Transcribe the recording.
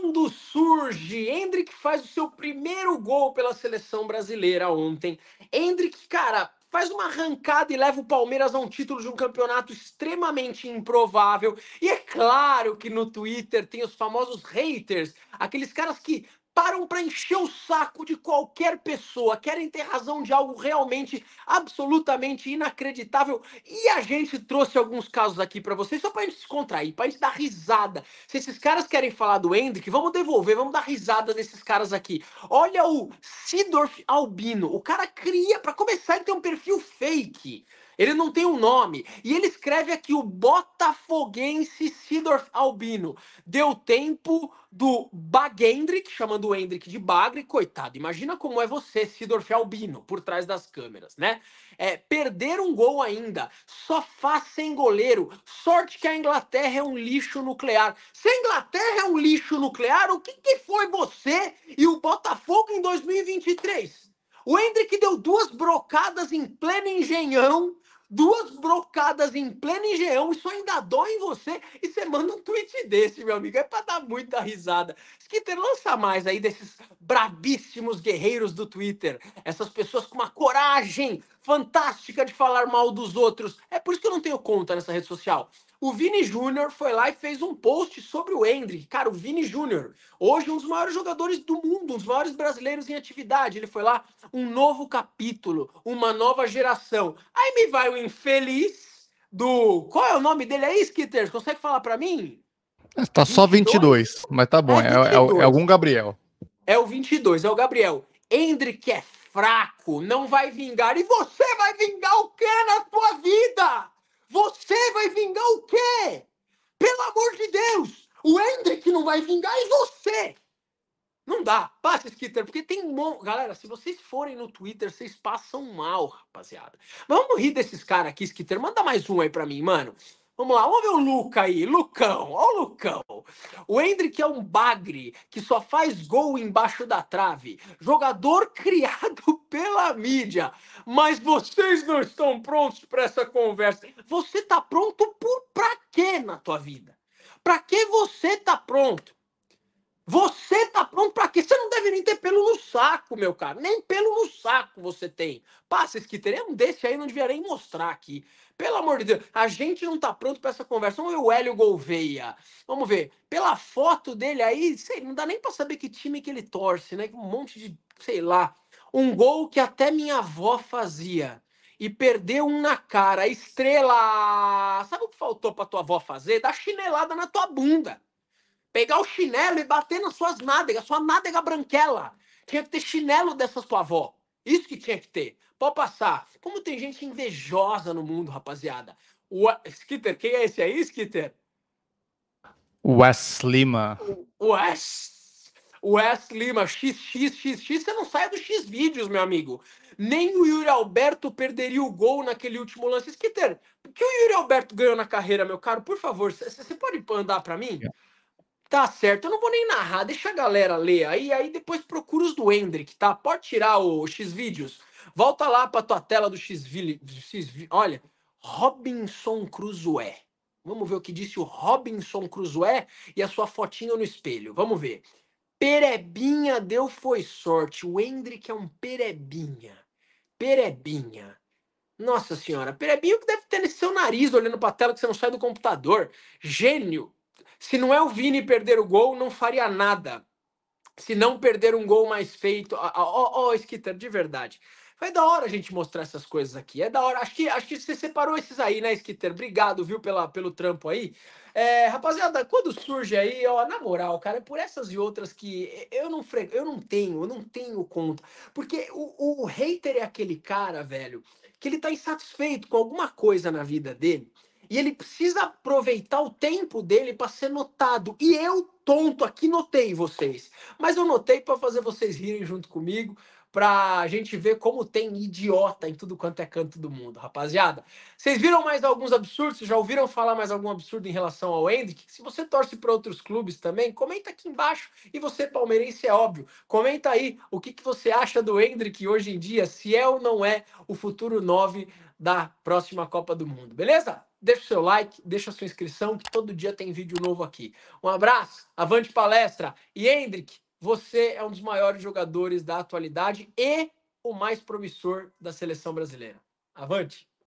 quando surge, Hendrick faz o seu primeiro gol pela seleção brasileira ontem. Hendrick, cara, faz uma arrancada e leva o Palmeiras a um título de um campeonato extremamente improvável. E é claro que no Twitter tem os famosos haters, aqueles caras que param para encher o saco de qualquer pessoa, querem ter razão de algo realmente absolutamente inacreditável. E a gente trouxe alguns casos aqui para vocês só para gente se contrair, para gente dar risada. Se esses caras querem falar do Hendrick, vamos devolver, vamos dar risada nesses caras aqui. Olha o Sidorf Albino, o cara cria, para começar, ele tem um perfil fake. Ele não tem um nome. E ele escreve aqui o botafoguense Sidorf Albino. Deu tempo do Bagendrik, chamando o Hendrik de Bagre. Coitado, imagina como é você, Sidorf Albino, por trás das câmeras, né? É, perder um gol ainda. Só faz sem goleiro. Sorte que a Inglaterra é um lixo nuclear. Se a Inglaterra é um lixo nuclear, o que, que foi você e o Botafogo em 2023? O Hendrick deu duas brocadas em pleno engenhão duas brocadas em pleno engeão, isso ainda dói em você, e você manda um tweet desse, meu amigo. É para dar muita risada. Skitter, lança mais aí desses brabíssimos guerreiros do Twitter. Essas pessoas com uma coragem fantástica de falar mal dos outros. É por isso que eu não tenho conta nessa rede social. O Vini Júnior foi lá e fez um post sobre o Hendrick. Cara, o Vini Júnior, hoje um dos maiores jogadores do mundo, um dos maiores brasileiros em atividade. Ele foi lá, um novo capítulo, uma nova geração. Aí me vai o infeliz do. Qual é o nome dele aí, é Skitter? Consegue falar para mim? É, tá só 22? 22, mas tá bom. É, é, é, é, é algum Gabriel. É o 22, é o Gabriel. Hendrick é fraco, não vai vingar. E você vai vingar o que na sua vida? Você vai vingar o quê? Pelo amor de Deus! O Hendrick não vai vingar e você! Não dá. Passa Skitter, porque tem um monte. Galera, se vocês forem no Twitter, vocês passam mal, rapaziada. Vamos rir desses caras aqui, Skitter. Manda mais um aí pra mim, mano. Vamos lá, vamos ver o Luca aí, Lucão, olha o Lucão. O Hendrick é um bagre que só faz gol embaixo da trave, jogador criado pela mídia. Mas vocês não estão prontos para essa conversa. Você tá pronto por pra quê na tua vida? Para que você tá pronto? Você tá pronto para quê? Você não deve nem ter pelo no saco, meu cara. Nem pelo no saco você tem. Passa que teria um desse aí, não devia nem mostrar aqui. Pelo amor de Deus, a gente não tá pronto para essa conversa. Vamos ver o Hélio Gouveia. Vamos ver. Pela foto dele aí, sei, não dá nem para saber que time que ele torce, né? Um monte de, sei lá. Um gol que até minha avó fazia e perdeu um na cara. Estrela! Sabe o que faltou pra tua avó fazer? Dar chinelada na tua bunda pegar o chinelo e bater nas suas nádegas, sua nádega branquela. Tinha que ter chinelo dessa sua avó. Isso que tinha que ter. Pode passar. Como tem gente invejosa no mundo, rapaziada. O Skitter, quem é esse aí, Skitter? Wes Lima. Wes. Wes Lima. XXXX. Você não sai do X vídeos, meu amigo. Nem o Yuri Alberto perderia o gol naquele último lance. Skitter, o que o Yuri Alberto ganhou na carreira, meu caro? Por favor, você pode andar para mim? Yeah. É. Tá certo, eu não vou nem narrar, deixa a galera ler. Aí, aí depois procura os do Hendrick, tá? Pode tirar o X-Vídeos. Volta lá pra tua tela do X, X Olha, Robinson Crusoe. Vamos ver o que disse o Robinson Crusoe e a sua fotinha no espelho. Vamos ver. Perebinha deu foi sorte. O Hendrick é um perebinha. Perebinha. Nossa senhora, perebinho que deve ter nesse seu nariz olhando pra tela que você não sai do computador. Gênio. Se não é o Vini perder o gol, não faria nada. Se não perder um gol mais feito. Ó, oh, oh, Skitter, de verdade. Vai da hora a gente mostrar essas coisas aqui. É da hora. Acho que, acho que você separou esses aí, né, Skitter? Obrigado, viu, pela, pelo trampo aí. É, rapaziada, quando surge aí, ó, na moral, cara, é por essas e outras que eu não fre... eu não tenho, eu não tenho conta. Porque o, o hater é aquele cara, velho, que ele tá insatisfeito com alguma coisa na vida dele e ele precisa aproveitar o tempo dele para ser notado. E eu, tonto, aqui notei vocês. Mas eu notei para fazer vocês rirem junto comigo, para a gente ver como tem idiota em tudo quanto é canto do mundo, rapaziada. Vocês viram mais alguns absurdos? já ouviram falar mais algum absurdo em relação ao Hendrick? Se você torce para outros clubes também, comenta aqui embaixo. E você, palmeirense, é óbvio. Comenta aí o que, que você acha do Hendrick hoje em dia, se é ou não é o futuro 9 da próxima Copa do Mundo, beleza? deixa o seu like, deixa a sua inscrição, que todo dia tem vídeo novo aqui. Um abraço, avante palestra. E Hendrick, você é um dos maiores jogadores da atualidade e o mais promissor da seleção brasileira. Avante!